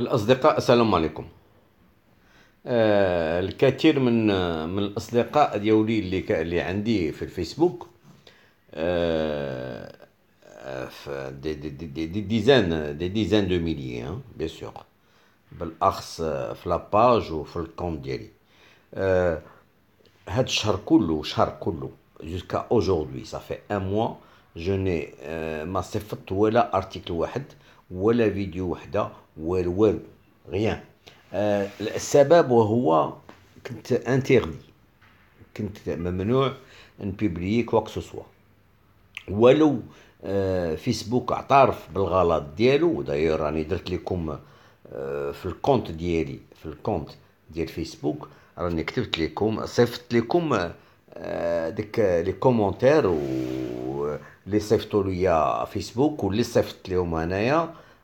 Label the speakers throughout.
Speaker 1: الأصدقاء السلام عليكم آه الكثير من من الأصدقاء ديالي اللي اللي عندي في الفيسبوك آه, آه، في دي دي دي دي ديزان دي ديزان دو ميليي بيان سور بالاخص في لاباج وفي الكونت ديالي آه هاد الشهر كله شهر كله جوسكا اوجوردي صافي ان موا جو ني ما صيفطت ولا ارتيكل واحد ولا فيديو وحده والو والو غيان السبب وهو كنت انتيغدي كنت ممنوع نبيبليي كوا سوا ولو فيسبوك اعترف بالغلط ديالو داير راني درت لكم euh, في الكونت ديالي في الكونت ديال فيسبوك راني كتبت لكم صيفطت لكم euh, ديك لي كومونتير و لي صيفطوا ليا فيسبوك واللي صيفطت لهم انايا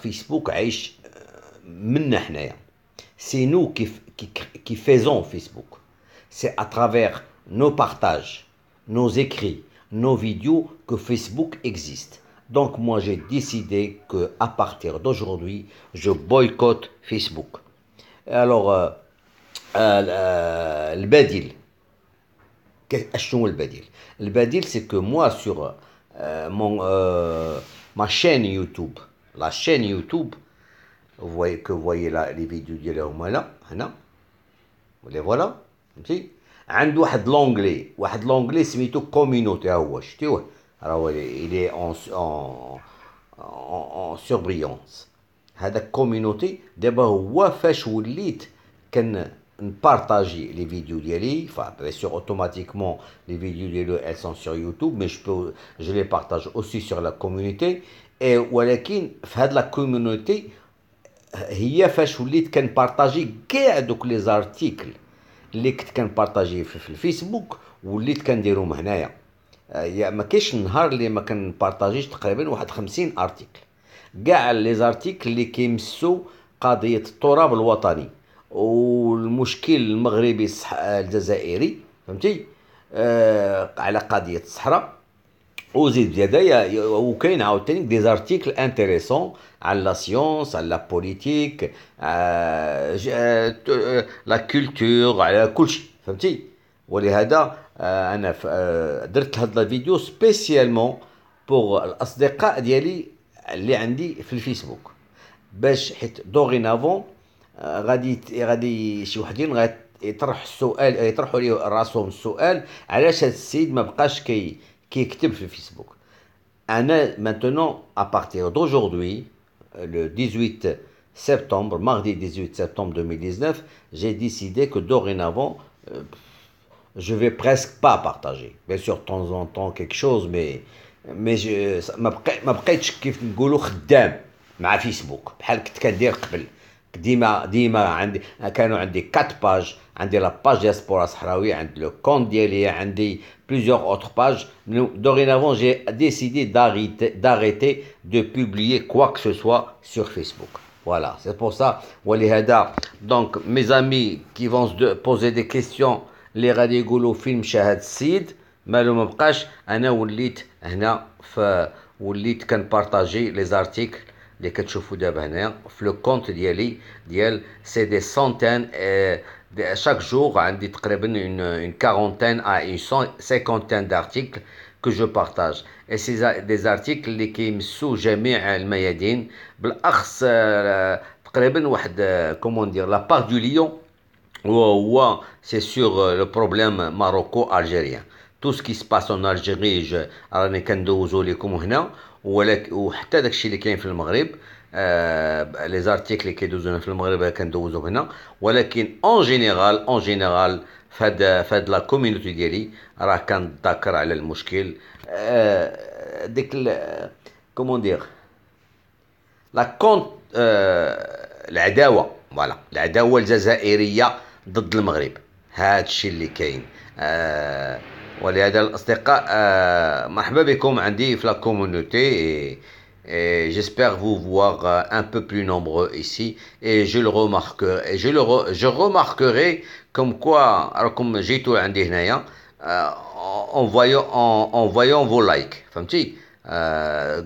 Speaker 1: Facebook C'est nous منا حنايا faisons Facebook, qui faisons Facebook, nos à travers écrits nos vidéos que Facebook existe. Donc moi j'ai décidé que à partir d'aujourd'hui, je boycotte Facebook. Alors quest que le badil. le badil Le badil c'est que moi sur euh، mon euh، ma chaîne YouTube la chaîne YouTube que voyez là les vidéos de y a au là vous les voyez là, un dehors de l'anglais l'anglais c'est plutôt communauté il est en en en surbrillance cette communauté d'abord ouais faites vous le partager les vidéos de enfin bien sûr automatiquement les vidéos elles sont sur YouTube mais je je les partage aussi sur la communauté إيه، ولكن في هاد لا كوميونيتي هي فاش وليت كنبارطاجي كاع دوك لي زارتيكل اللي كنت كنبارطاجي في الفيسبوك وليت كنديرهم هنايا آه، يا ما كاينش نهار اللي ما كنبارطاجيش تقريبا واحد 50 ارتيكل كاع لي زارتيكل اللي كيمسوا قضيه التراب الوطني والمشكل المغربي الجزائري فهمتي آه على قضيه الصحراء زيادة il وكاين عاوتاني دي زارتيكل انتريسون على لا سيونس على لا بوليتيك لا كولتور على كلشي فهمتي ولهذا انا درت هاد لا فيديو سبيسيالمون بوغ الاصدقاء ديالي اللي عندي في الفيسبوك باش حيت دوغينافون غادي غادي شي وحدين غادي يطرح السؤال يطرحوا لي راسهم السؤال علاش هاد السيد ما بقاش كي qui écrivent sur Facebook. Maintenant, à partir d'aujourd'hui, le 18 septembre, mardi 18 septembre 2019, j'ai décidé que dorénavant, je euh, je vais presque pas partager. Bien sûr, de temps en temps, quelque chose, mais mais je ما بقيتش كيف خدام مع dima dima, quatre pages la page diaspora sraoui le le compte et plusieurs autres pages dorénavant j'ai décidé d'arrêter de publier quoi que ce soit sur facebook voilà c'est pour ça donc mes amis qui vont se poser des questions les radicaux au film chez Had Sid malumakash un aulit un can partager les articles les quatre chevaux de la bannière, le compte de c'est des centaines, chaque jour, hein, une quarantaine à une cinquantaine d'articles que je partage. Et c'est des articles qui sont sous-générés à la Mayadine, pour comment dire la part du lion, c'est sur euh, le problème marocco-algérien. Tout ce qui se passe en Algérie, je ne ai pas si vous avez ici, ولك وحتى داكشي اللي كاين في المغرب آه لي زارتيكل اللي كيدوزو في المغرب آه، كندوزو هنا ولكن اون جينيرال اون جينيرال فهاد فهاد لا كوميونيتي ديالي راه كنتذكر على المشكل آه ديك كومون دير لا كونت آه العداوه فوالا العداوه الجزائريه ضد المغرب هادشي اللي كاين آه ولهذا الاصدقاء مرحبا بكم عندي في لا كوميونيتي Et j'espère vous voir euh, un peu plus nombreux ici. Et je le remarque, Et je le je remarquerai comme quoi, alors comme j'ai tout en euh, en voyant, en, voyant vos likes. Femme-ti, euh,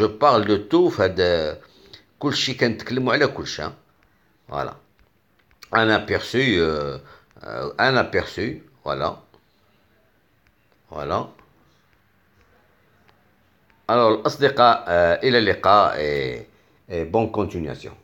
Speaker 1: je parle de tout, de kulchi kent klemoula kulcha. Hein. Voilà. Un aperçu, euh, un aperçu, voilà. Voilà. Alors, أصدقاء إلى اللقاء et, et bonne continuation.